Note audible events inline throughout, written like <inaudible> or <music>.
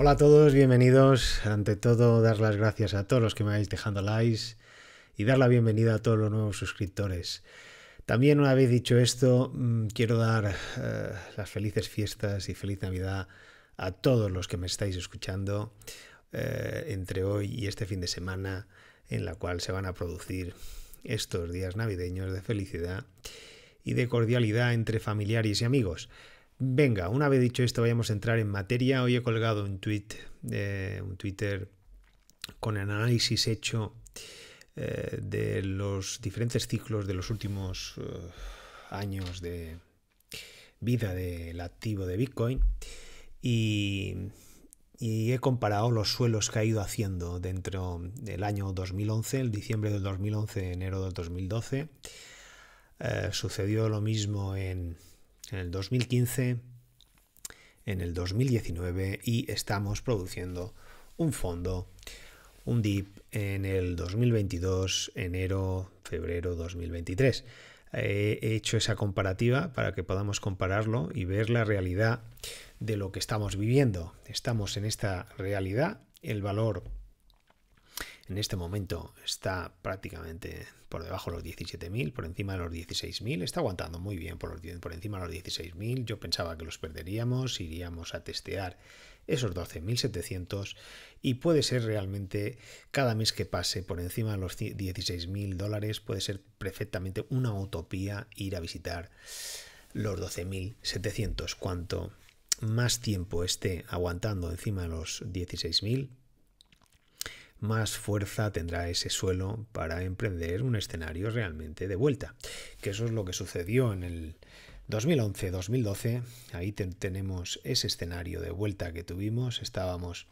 Hola a todos, bienvenidos. Ante todo, dar las gracias a todos los que me habéis dejando likes y dar la bienvenida a todos los nuevos suscriptores. También una vez dicho esto, mm, quiero dar eh, las felices fiestas y feliz Navidad a todos los que me estáis escuchando eh, entre hoy y este fin de semana en la cual se van a producir estos días navideños de felicidad y de cordialidad entre familiares y amigos. Venga, una vez dicho esto, vayamos a entrar en materia. Hoy he colgado un tweet, eh, un Twitter con análisis hecho eh, de los diferentes ciclos de los últimos eh, años de vida del activo de Bitcoin y, he comparado los suelos que ha ido haciendo dentro del año 2011, el diciembre del 2011, enero del 2012. sucedió lo mismo en en el 2015, en el 2019 y estamos produciendo un fondo, un DIP en el 2022, enero, febrero 2023. He hecho esa comparativa para que podamos compararlo y ver la realidad de lo que estamos viviendo. Estamos en esta realidad, el valor en este momento está prácticamente por debajo de los 17.000, por encima de los 16.000, está aguantando muy bien por, encima de los 16.000, yo pensaba que los perderíamos, iríamos a testear esos 12.700 y puede ser realmente cada mes que pase por encima de los 16.000 dólares, puede ser perfectamente una utopía ir a visitar los 12.700. Cuanto más tiempo esté aguantando encima de los 16.000, más fuerza tendrá ese suelo para emprender un escenario realmente de vuelta. Que eso es lo que sucedió en el 2011-2012. Ahí tenemos ese escenario de vuelta que tuvimos. Estábamos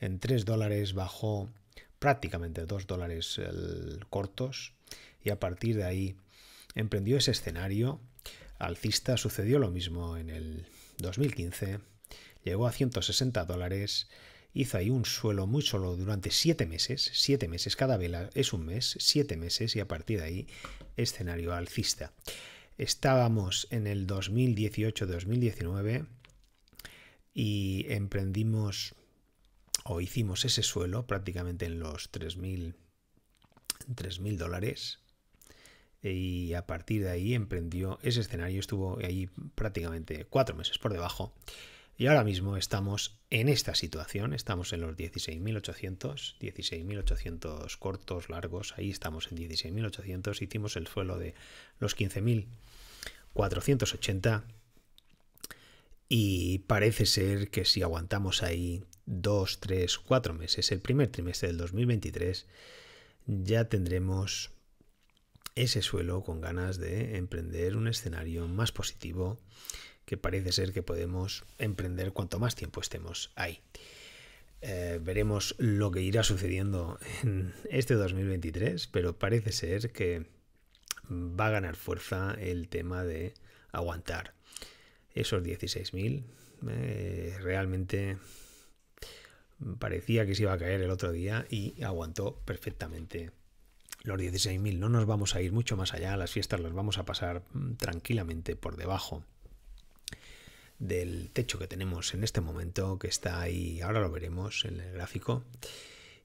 en 3 dólares, bajo, prácticamente 2 dólares cortos y a partir de ahí emprendió ese escenario alcista. Sucedió lo mismo en el 2015. Llegó a 160 dólares hizo ahí un suelo muy solo durante siete meses, siete meses, cada vela es un mes, siete meses y a partir de ahí escenario alcista. Estábamos en el 2018-2019 y emprendimos o hicimos ese suelo prácticamente en los 3.000 dólares y a partir de ahí emprendió ese escenario, estuvo ahí prácticamente cuatro meses por debajo y ahora mismo estamos en esta situación, estamos en los 16.800, 16.800 cortos, largos, ahí estamos en 16.800, hicimos el suelo de los 15.480 y parece ser que si aguantamos ahí 2, 3, 4 meses, el primer trimestre del 2023, ya tendremos ese suelo con ganas de emprender un escenario más positivo que parece ser que podemos emprender cuanto más tiempo estemos ahí. Eh, veremos lo que irá sucediendo en este 2023, pero parece ser que va a ganar fuerza el tema de aguantar esos 16.000. Eh, realmente parecía que se iba a caer el otro día y aguantó perfectamente los 16.000. No nos vamos a ir mucho más allá, las fiestas las vamos a pasar tranquilamente por debajo del techo que tenemos en este momento, que está ahí, ahora lo veremos en el gráfico,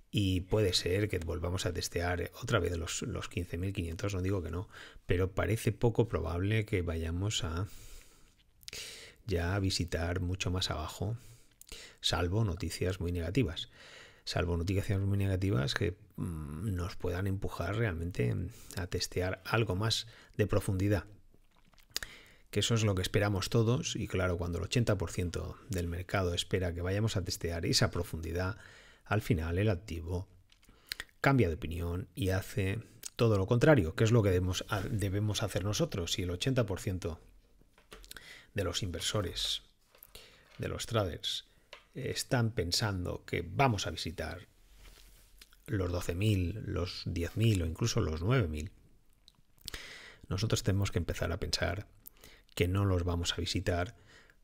y puede ser que volvamos a testear otra vez los, los 15.500, no digo que no, pero parece poco probable que vayamos a ya visitar mucho más abajo, salvo noticias muy negativas. Salvo noticias muy negativas que mm, nos puedan empujar realmente a testear algo más de profundidad que eso es lo que esperamos todos y claro, cuando el 80% del mercado espera que vayamos a testear esa profundidad, al final el activo cambia de opinión y hace todo lo contrario, que es lo que debemos, debemos hacer nosotros. Si el 80% de los inversores, de los traders, están pensando que vamos a visitar los 12.000, los 10.000 o incluso los 9.000, nosotros tenemos que empezar a pensar que no los vamos a visitar,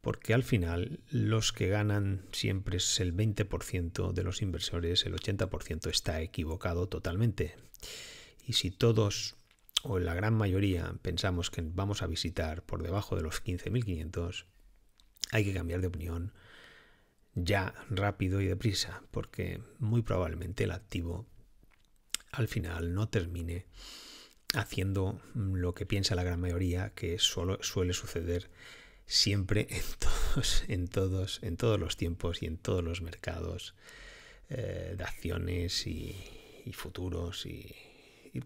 porque al final los que ganan siempre es el 20% de los inversores, el 80% está equivocado totalmente. Y si todos o la gran mayoría pensamos que vamos a visitar por debajo de los 15.500, hay que cambiar de opinión ya rápido y deprisa, porque muy probablemente el activo al final no termine haciendo lo que piensa la gran mayoría, que solo suele suceder siempre <laughs> en todos, en todos, en todos los tiempos y en todos los mercados eh, de acciones y, futuros y,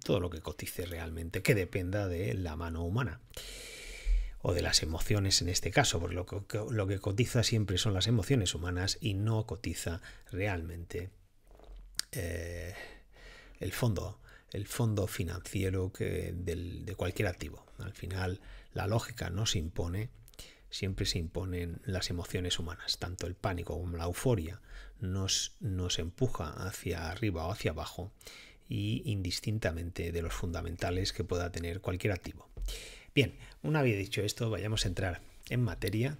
todo lo que cotice realmente, que dependa de la mano humana o de las emociones en este caso, porque lo que, lo que cotiza siempre son las emociones humanas y no cotiza realmente eh, el fondo el fondo financiero que del, de cualquier activo. Al final, la lógica no se impone, siempre se imponen las emociones humanas, tanto el pánico como la euforia nos, nos empuja hacia arriba o hacia abajo y indistintamente de los fundamentales que pueda tener cualquier activo. Bien, una vez dicho esto, vayamos a entrar en materia.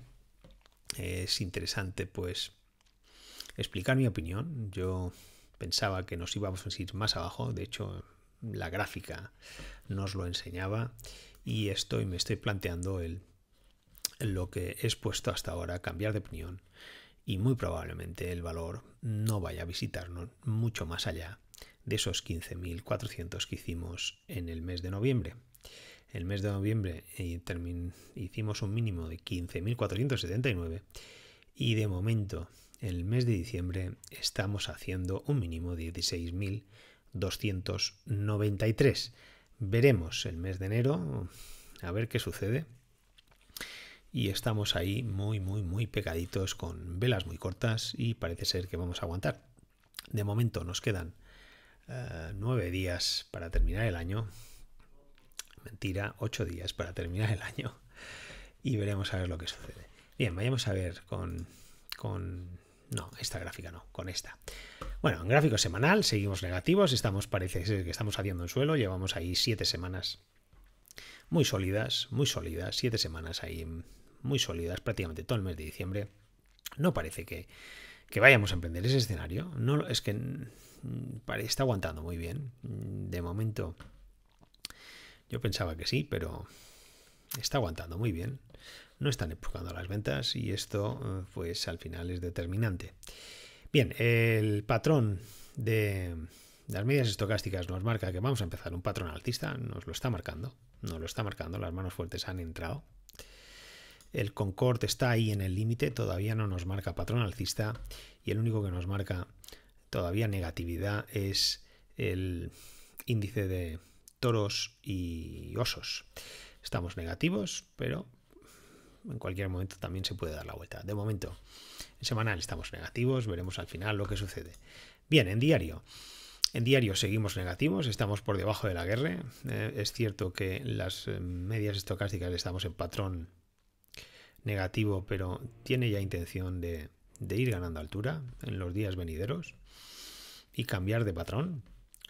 Es interesante pues explicar mi opinión. Yo pensaba que nos íbamos a ir más abajo, de hecho la gráfica nos lo enseñaba y estoy, me estoy planteando el, lo que he expuesto hasta ahora, cambiar de opinión y muy probablemente el valor no vaya a visitarnos mucho más allá de esos 15.400 que hicimos en el mes de noviembre. El mes de noviembre eh, hicimos un mínimo de 15.479 y de momento el mes de diciembre estamos haciendo un mínimo de 16.000. 293. Veremos el mes de enero, a ver qué sucede. Y estamos ahí muy, muy, muy pegaditos con velas muy cortas y parece ser que vamos a aguantar. De momento nos quedan eh, nueve días para terminar el año. Mentira, ocho días para terminar el año. Y veremos a ver lo que sucede. Bien, vayamos a ver con, con... No, esta gráfica no, con esta. Bueno, en gráfico semanal seguimos negativos, estamos, parece que estamos haciendo el suelo, llevamos ahí siete semanas muy sólidas, muy sólidas, siete semanas ahí muy sólidas, prácticamente todo el mes de diciembre. No parece que, vayamos a emprender ese escenario. No, es que mm, está aguantando muy bien. Mm, de momento, yo pensaba que sí, pero está aguantando muy bien. No están empujando las ventas y esto, eh, pues al final es determinante. Bien, el patrón de las medias estocásticas nos marca que vamos a empezar un patrón alcista. nos lo está marcando, no lo está marcando, las manos fuertes han entrado. El Concorde está ahí en el límite, todavía no nos marca patrón alcista y el único que nos marca todavía negatividad es el índice de toros y osos. Estamos negativos, pero en cualquier momento también se puede dar la vuelta. De momento, en semanal estamos negativos, veremos al final lo que sucede. Bien, en diario. En diario seguimos negativos, estamos por debajo de la guerra. Eh, es cierto que las eh, medias estocásticas estamos en patrón negativo, pero tiene ya intención de, de ir ganando altura en los días venideros y cambiar de patrón.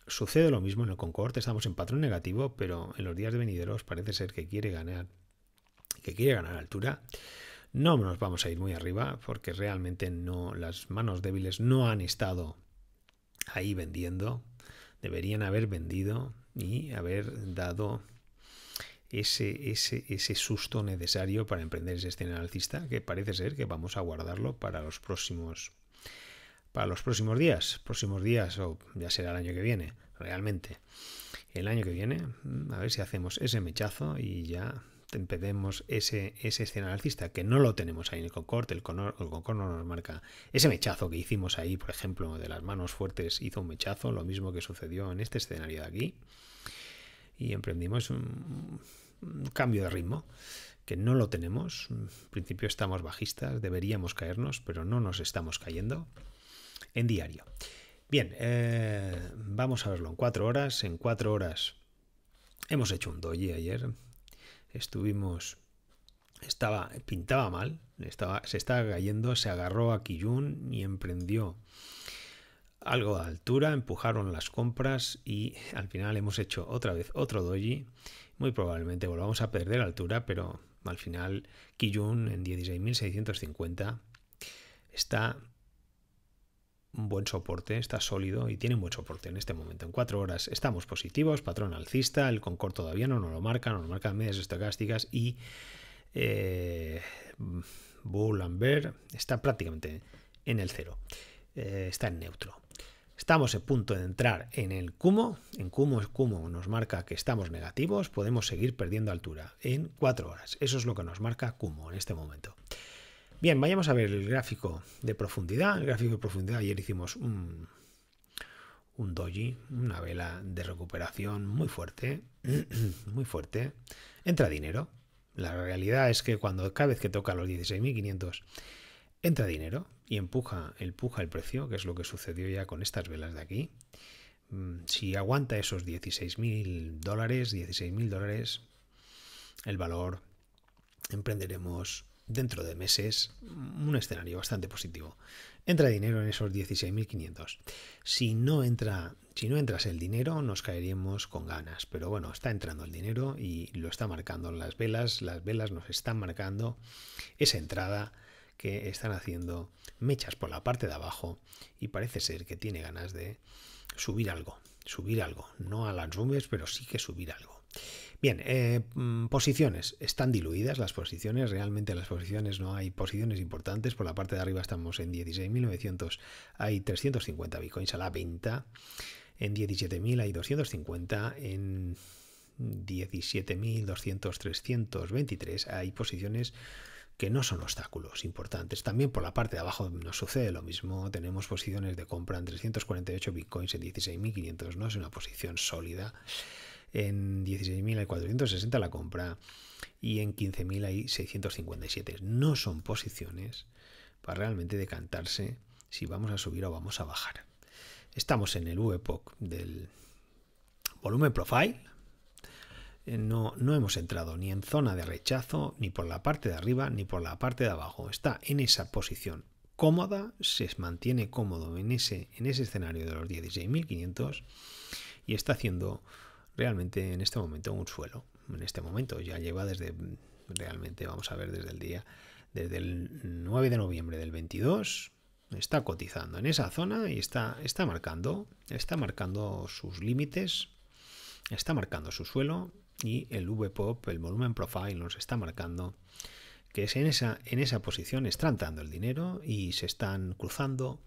Sucede lo mismo en el Concorde, estamos en patrón negativo, pero en los días venideros parece ser que quiere ganar que quiere ganar altura, no nos vamos a ir muy arriba porque realmente no, las manos débiles no han estado ahí vendiendo, deberían haber vendido y haber dado ese, ese, ese susto necesario para emprender ese escenario alcista que parece ser que vamos a guardarlo para los próximos para los próximos días, próximos días o ya será el año que viene, realmente. El año que viene, mm, a ver si hacemos ese mechazo y ya empedemos ese, ese escenario alcista, que no lo tenemos ahí en el Concorde, el, el Concorde no nos marca ese mechazo que hicimos ahí, por ejemplo, de las manos fuertes hizo un mechazo, lo mismo que sucedió en este escenario de aquí, y emprendimos un, cambio de ritmo que no lo tenemos, en principio estamos bajistas, deberíamos caernos, pero no nos estamos cayendo en diario. Bien, eh, vamos a verlo en cuatro horas. En cuatro horas hemos hecho un doji ayer. Estuvimos estaba pintaba mal, estaba, se estaba cayendo, se agarró a Kiyun y emprendió algo de altura, empujaron las compras y al final hemos hecho otra vez otro doji. Muy probablemente volvamos a perder altura, pero al final Kiyun en 16.650 está buen soporte, está sólido y tiene buen soporte en este momento. En cuatro horas estamos positivos, patrón alcista, el Concord todavía no nos lo marca, nos marca marcan medias estocásticas y eh, Bull Bear está prácticamente en el cero, eh, está en neutro. Estamos a punto de entrar en el cumo En cumo. Es cumo nos marca que estamos negativos, podemos seguir perdiendo altura en cuatro horas. Eso es lo que nos marca cumo en este momento. Bien, vayamos a ver el gráfico de profundidad. El gráfico de profundidad, ayer hicimos un, un doji, una vela de recuperación muy fuerte, <clears throat> muy fuerte. Entra dinero. La realidad es que cuando cada vez que toca los 16.500 entra dinero y empuja, empuja el precio, que es lo que sucedió ya con estas velas de aquí. Mm, si aguanta esos 16.000 dólares, 16.000 dólares, el valor emprenderemos dentro de meses un escenario bastante positivo. Entra dinero en esos 16.500. Si no entra, si no entras el dinero, nos caeríamos con ganas, pero bueno, está entrando el dinero y lo está marcando en las velas, las velas nos están marcando esa entrada que están haciendo mechas por la parte de abajo y parece ser que tiene ganas de subir algo, subir algo, no a las nubes, pero sí que subir algo. Bien, eh, mm, posiciones. Están diluidas las posiciones, realmente las posiciones no hay posiciones importantes. Por la parte de arriba estamos en 16.900, hay 350 bitcoins a la venta. En 17.000 hay 250, en 17.200-323 hay posiciones que no son obstáculos importantes. También por la parte de abajo nos sucede lo mismo. Tenemos posiciones de compra en 348 bitcoins en 16.500, no es una posición sólida en 16.460 la compra y en 15.657 657. No son posiciones para realmente decantarse si vamos a subir o vamos a bajar. Estamos en el VPOC e del volumen profile. Eh, no, no hemos entrado ni en zona de rechazo, ni por la parte de arriba, ni por la parte de abajo. Está en esa posición cómoda, se mantiene cómodo en ese, en ese escenario de los 16.500 y está haciendo realmente en este momento un suelo. En este momento ya lleva desde, realmente vamos a ver desde el día, desde el 9 de noviembre del 22, está cotizando en esa zona y está, está marcando, está marcando sus límites, está marcando su suelo y el VPOP, el volumen profile, nos está marcando que es en esa, en esa posición están dando el dinero y se están cruzando,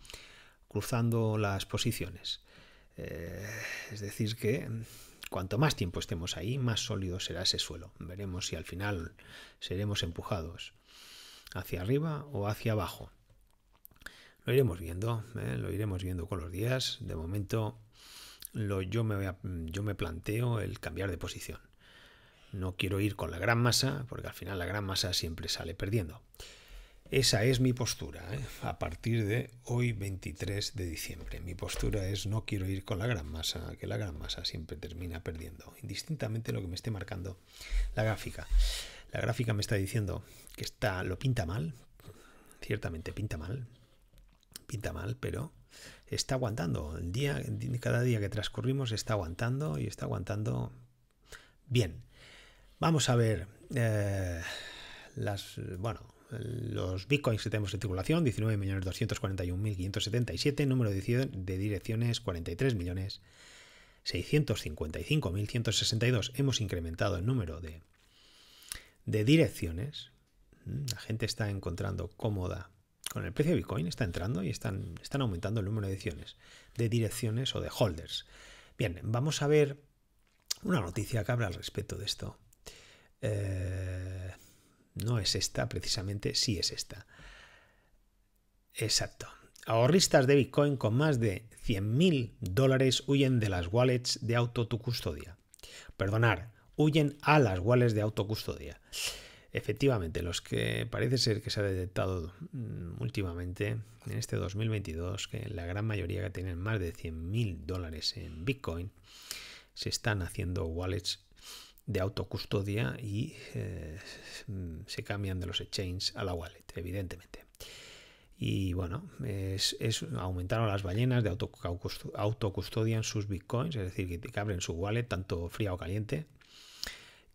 cruzando las posiciones. Eh, es decir, que cuanto más tiempo estemos ahí, más sólido será ese suelo. Veremos si al final seremos empujados hacia arriba o hacia abajo. Lo iremos viendo, ¿eh? lo iremos viendo con los días. De momento, yo me planteo el cambiar de posición. No quiero ir con la gran masa, porque al final la gran masa siempre sale perdiendo. Esa es mi postura ¿eh? a partir de hoy 23 de diciembre. Mi postura es no quiero ir con la gran masa, que la gran masa siempre termina perdiendo, indistintamente lo que me esté marcando la gráfica. La gráfica me está diciendo que está, lo pinta mal, ciertamente pinta mal, pinta mal, pero está aguantando. El día, cada día que transcurrimos está aguantando y está aguantando bien. Vamos a ver eh, las... Bueno, los bitcoins que tenemos en circulación, 19.241.577, número de direcciones 43.655.162. Hemos incrementado el número de, de direcciones. Mm, la gente está encontrando cómoda con el precio de bitcoin, está entrando y están, están aumentando el número de direcciones, de direcciones o de holders. Bien, vamos a ver una noticia que habla al respecto de esto. Eh, no es esta, precisamente, sí es esta. Exacto. Ahorristas de Bitcoin con más de 100.000 dólares huyen de las wallets de autocustodia. Perdonar, huyen a las wallets de autocustodia. Efectivamente, los que parece ser que se ha detectado mm, últimamente en este 2022, que la gran mayoría que tienen más de 100.000 dólares en Bitcoin, se están haciendo wallets de autocustodia y eh, se cambian de los exchanges a la wallet, evidentemente. Y bueno, es, aumentaron las ballenas de autocustodia en sus bitcoins, es decir, que abren su wallet tanto fría o caliente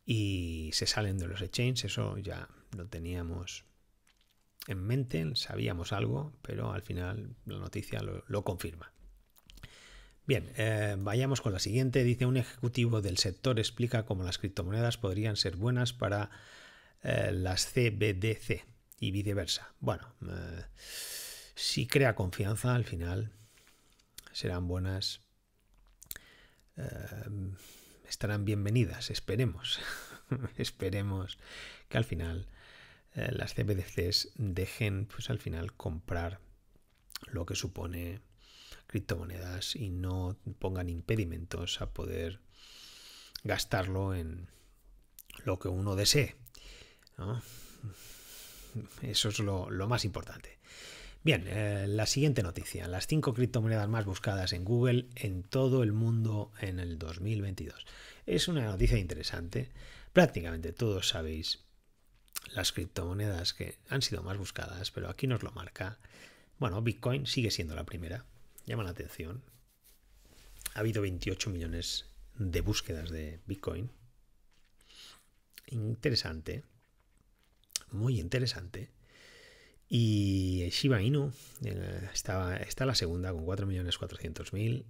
y se salen de los exchanges, eso ya lo teníamos en mente, sabíamos algo, pero al final la noticia lo confirma. Bien, eh, vayamos con la siguiente. Dice un ejecutivo del sector explica cómo las criptomonedas podrían ser buenas para eh, las CBDC y viceversa. Bueno, eh, si crea confianza al final, serán buenas, estarán bienvenidas, esperemos, <laughs> esperemos que al final las CBDCs dejen pues al final comprar lo que supone criptomonedas y no pongan impedimentos a poder gastarlo en lo que uno desee. Eso es lo, más importante. Bien, eh, la siguiente noticia. Las cinco criptomonedas más buscadas en Google en todo el mundo en el 2022. Es una noticia interesante. Prácticamente todos sabéis las criptomonedas que han sido más buscadas, pero aquí nos lo marca. Bueno, Bitcoin sigue siendo la primera llama la atención. Ha habido 28 millones de búsquedas de Bitcoin. Interesante. Muy interesante. Y Shiba Inu eh, está, la segunda con 4.400.000.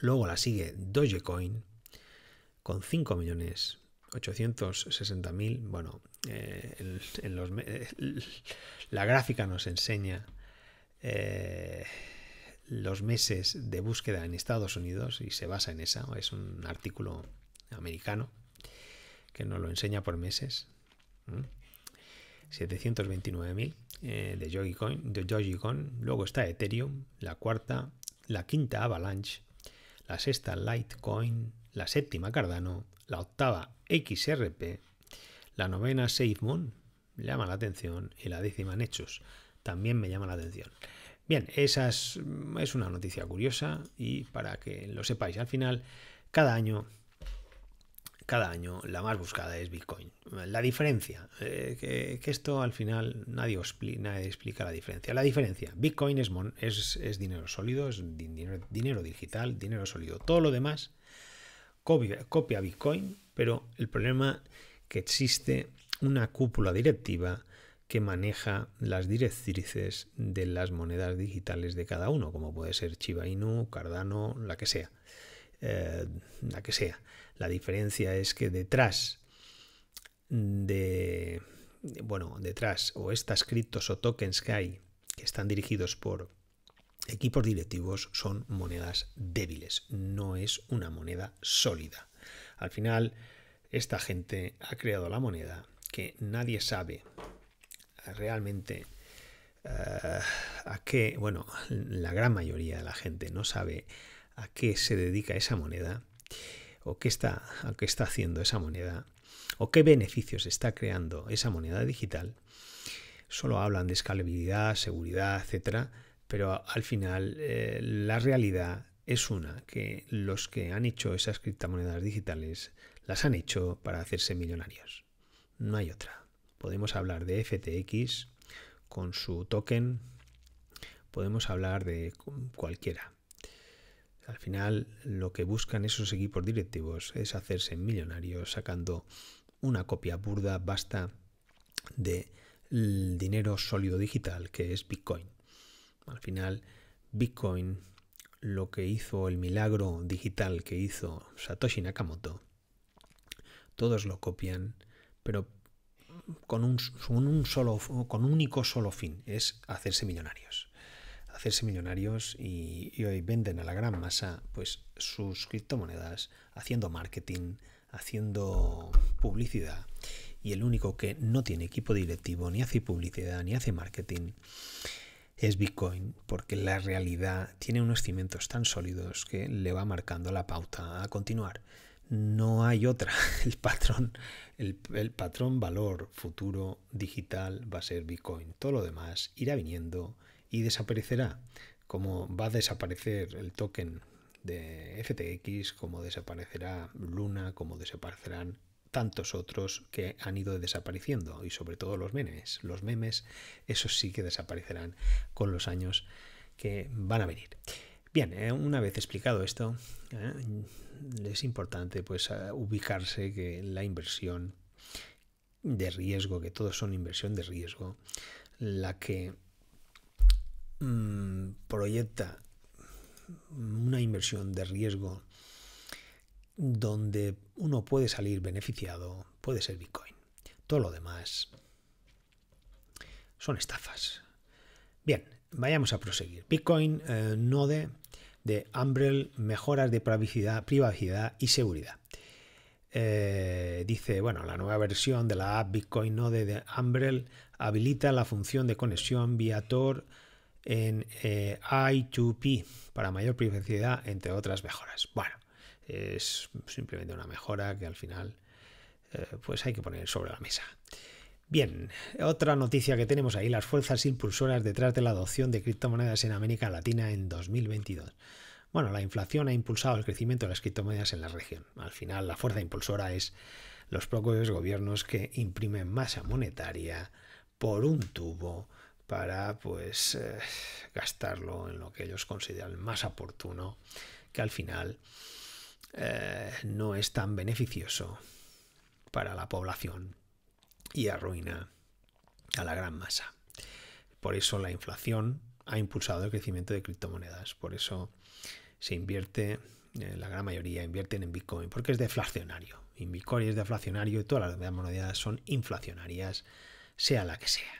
Luego la sigue Dogecoin con 5.860.000. Bueno, eh, en, los, la gráfica nos enseña eh, los meses de búsqueda en Estados Unidos y se basa en esa, es un artículo americano que nos lo enseña por meses. 729.000 eh, de Dogecoin, de luego está Ethereum, la cuarta, la quinta Avalanche, la sexta Litecoin, la séptima Cardano, la octava XRP, la novena SafeMoon, llama la atención, y la décima Nexus, también me llama la atención. Bien, esa mm, es, una noticia curiosa y para que lo sepáis, al final, cada año cada año la más buscada es Bitcoin. La diferencia, eh, que, esto al final nadie, explica, la diferencia. La diferencia, Bitcoin es, es, dinero sólido, es dinero, digital, dinero sólido. Todo lo demás copia, copia Bitcoin, pero el problema que existe una cúpula directiva que maneja las directrices de las monedas digitales de cada uno, como puede ser Chiba Inu, Cardano, la que sea. Eh, la que sea. La diferencia es que detrás de, bueno, detrás o estas criptos o tokens que hay que están dirigidos por equipos directivos son monedas débiles, no es una moneda sólida. Al final, esta gente ha creado la moneda que nadie sabe realmente eh, a qué, bueno, la gran mayoría de la gente no sabe a qué se dedica esa moneda o qué está, a qué está haciendo esa moneda o qué beneficios está creando esa moneda digital. Solo hablan de escalabilidad, seguridad, etcétera, pero al final eh, la realidad es una, que los que han hecho esas criptomonedas digitales las han hecho para hacerse millonarios. No hay otra podemos hablar de FTX con su token, podemos hablar de cualquiera. Al final lo que buscan esos equipos directivos es hacerse millonarios sacando una copia burda, basta de dinero sólido digital que es Bitcoin. Al final, Bitcoin lo que hizo, el milagro digital que hizo Satoshi Nakamoto, todos lo copian, pero con un, solo, con único solo fin, es hacerse millonarios. Hacerse millonarios y, y hoy venden a la gran masa pues, sus criptomonedas haciendo marketing, haciendo publicidad y el único que no tiene equipo directivo, ni hace publicidad, ni hace marketing, es Bitcoin, porque la realidad tiene unos cimientos tan sólidos que le va marcando la pauta a continuar no hay otra. <laughs> El patrón, el, patrón valor futuro digital va a ser Bitcoin. Todo lo demás irá viniendo y desaparecerá. Como va a desaparecer el token de FTX, como desaparecerá Luna, como desaparecerán tantos otros que han ido desapareciendo y sobre todo los memes. Los memes, esos sí que desaparecerán con los años que van a venir. Bien, eh, una vez explicado esto, eh, es importante pues ah, ubicarse que la inversión de riesgo, que todos son inversión de riesgo, la que mm, proyecta una inversión de riesgo donde uno puede salir beneficiado puede ser Bitcoin. Todo lo demás son estafas. Bien, vayamos a proseguir. Bitcoin, eh, Node, de Umbrel, mejoras de privacidad, privacidad y seguridad. Eh, dice, bueno, la nueva versión de la app Bitcoin Node de Umbrel habilita la función de conexión vía Tor en eh, I2P para mayor privacidad, entre otras mejoras. Bueno, es simplemente una mejora que al final eh, pues hay que poner sobre la mesa. Bien, otra noticia que tenemos ahí, las fuerzas impulsoras detrás de la adopción de criptomonedas en América Latina en 2022. Bueno, la inflación ha impulsado el crecimiento de las criptomonedas en la región. Al final, la fuerza impulsora es los propios gobiernos que imprimen masa monetaria por un tubo para pues eh, gastarlo en lo que ellos consideran más oportuno, que al final eh, no es tan beneficioso para la población y arruina a la gran masa. Por eso la inflación ha impulsado el crecimiento de criptomonedas. Por eso se invierte, eh, la gran mayoría invierten en Bitcoin, porque es deflacionario. Y Bitcoin es deflacionario y todas las monedas son inflacionarias, sea la que sea.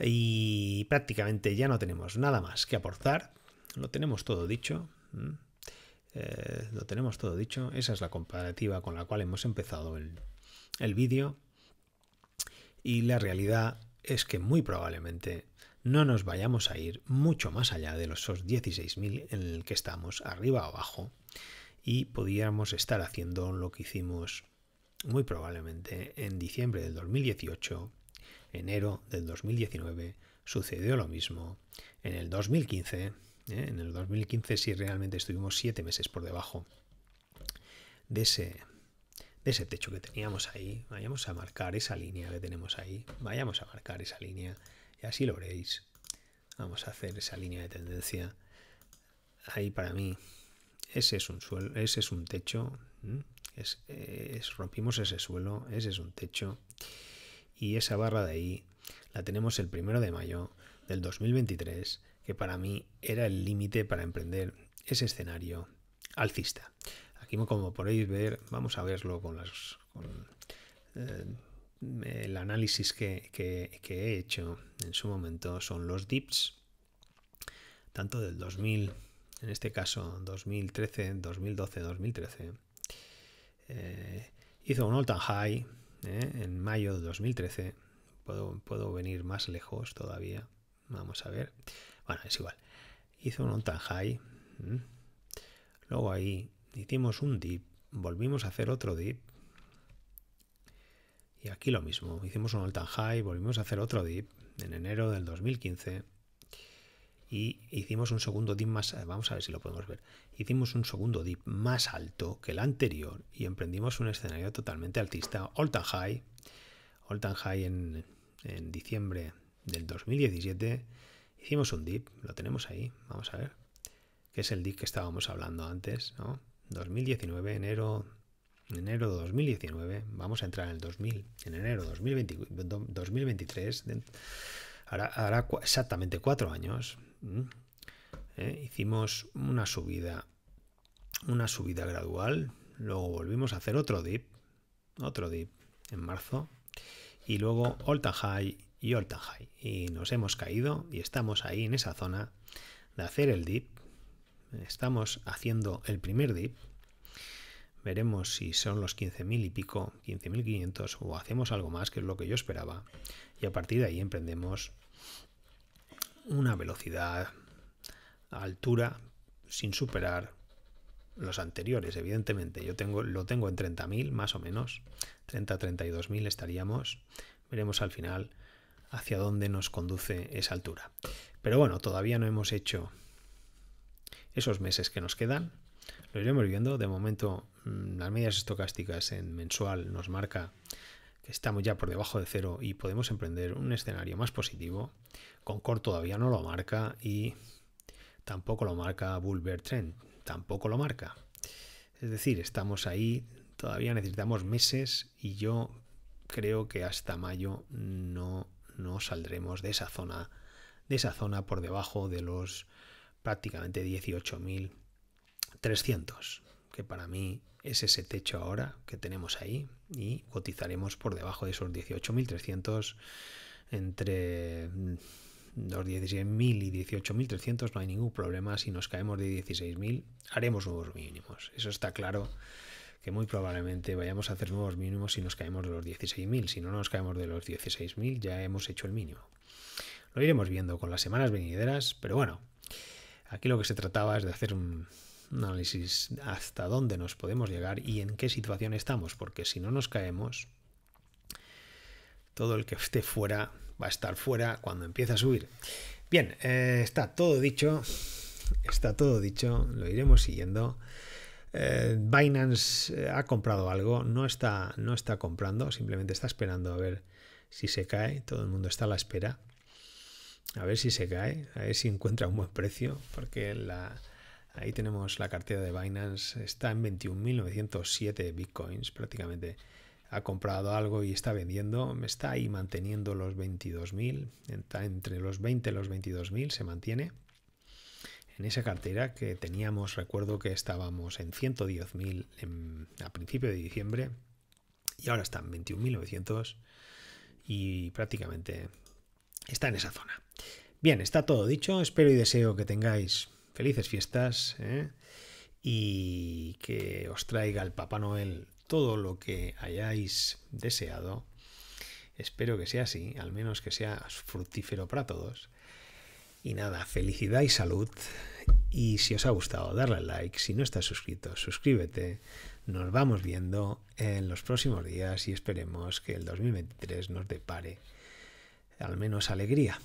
Y prácticamente ya no tenemos nada más que aportar. Lo tenemos todo dicho. Eh, lo tenemos todo dicho. Esa es la comparativa con la cual hemos empezado el, el vídeo. Y la realidad es que muy probablemente no nos vayamos a ir mucho más allá de los 16.000 en el que estamos, arriba o abajo, y podríamos estar haciendo lo que hicimos muy probablemente en diciembre del 2018, enero del 2019, sucedió lo mismo en el 2015, ¿eh? en el 2015 si realmente estuvimos siete meses por debajo de ese ese techo que teníamos ahí, vayamos a marcar esa línea que tenemos ahí, vayamos a marcar esa línea y así lo veréis. Vamos a hacer esa línea de tendencia. Ahí para mí, ese es un suelo, ese es un techo. Eh, es, rompimos ese suelo, ese es un techo. Y esa barra de ahí la tenemos el primero de mayo del 2023, que para mí era el límite para emprender ese escenario alcista como podéis ver, vamos a verlo con, las, eh, el análisis que, he hecho en su momento. Son los dips, tanto del 2000, en este caso 2013, 2012, 2013. hizo un all-time high eh, en mayo de 2013. Puedo, puedo venir más lejos todavía. Vamos a ver. Bueno, es igual. Hizo un all-time high. Luego ahí hicimos un dip, volvimos a hacer otro dip. Y aquí lo mismo, hicimos un all time high, volvimos a hacer otro dip en enero del 2015 y hicimos un segundo dip más, vamos a ver si lo podemos ver, hicimos un segundo dip más alto que el anterior y emprendimos un escenario totalmente altista, all time high, all high en, en diciembre del 2017, hicimos un dip, lo tenemos ahí, vamos a ver, que es el dip que estábamos hablando antes, ¿no? 2019, enero, enero 2019, vamos a entrar en el 2000, en enero 2023, ahora, exactamente cuatro años, eh, hicimos una subida, una subida gradual, luego volvimos a hacer otro dip, otro dip en marzo, y luego all high y all high, y nos hemos caído y estamos ahí en esa zona de hacer el dip Estamos haciendo el primer dip. Veremos si son los 15.000 y pico, 15.500 o hacemos algo más, que es lo que yo esperaba. Y a partir de ahí emprendemos una velocidad, altura, sin superar los anteriores, evidentemente. Yo tengo, lo tengo en 30.000 más o menos. 30, 32.000 estaríamos. Veremos al final hacia dónde nos conduce esa altura. Pero bueno, todavía no hemos hecho esos meses que nos quedan. Lo iremos viendo. De momento, mm, las medias estocásticas en mensual nos marca que estamos ya por debajo de cero y podemos emprender un escenario más positivo. Concord todavía no lo marca y tampoco lo marca Bear Trend, tampoco lo marca. Es decir, estamos ahí, todavía necesitamos meses y yo creo que hasta mayo no, no saldremos de esa zona, de esa zona por debajo de los prácticamente 18.300, que para mí es ese techo ahora que tenemos ahí y cotizaremos por debajo de esos 18.300 entre los 16.000 y 18.300 no hay ningún problema. Si nos caemos de 16.000, haremos nuevos mínimos. Eso está claro que muy probablemente vayamos a hacer nuevos mínimos si nos caemos de los 16.000. Si no nos caemos de los 16.000, ya hemos hecho el mínimo. Lo iremos viendo con las semanas venideras, pero bueno, Aquí lo que se trataba es de hacer un análisis hasta dónde nos podemos llegar y en qué situación estamos, porque si no nos caemos, todo el que esté fuera va a estar fuera cuando empiece a subir. Bien, eh, está todo dicho, está todo dicho, lo iremos siguiendo. Eh, Binance eh, ha comprado algo, no está, no está comprando, simplemente está esperando a ver si se cae, todo el mundo está a la espera. A ver si se cae, a ver si encuentra un buen precio, porque la, ahí tenemos la cartera de Binance, está en 21.907 bitcoins prácticamente. Ha comprado algo y está vendiendo, está ahí manteniendo los 22.000, está entre los 20 y los 22.000, se mantiene. En esa cartera que teníamos, recuerdo que estábamos en 110.000 a principio de diciembre y ahora está en 21.900 y prácticamente está en esa zona. Bien, está todo dicho. Espero y deseo que tengáis felices fiestas ¿eh? y que os traiga el Papá Noel todo lo que hayáis deseado. Espero que sea así, al menos que sea fructífero para todos. Y nada, felicidad y salud. Y si os ha gustado, darle like. Si no estás suscrito, suscríbete. Nos vamos viendo en los próximos días y esperemos que el 2023 nos depare al menos alegría.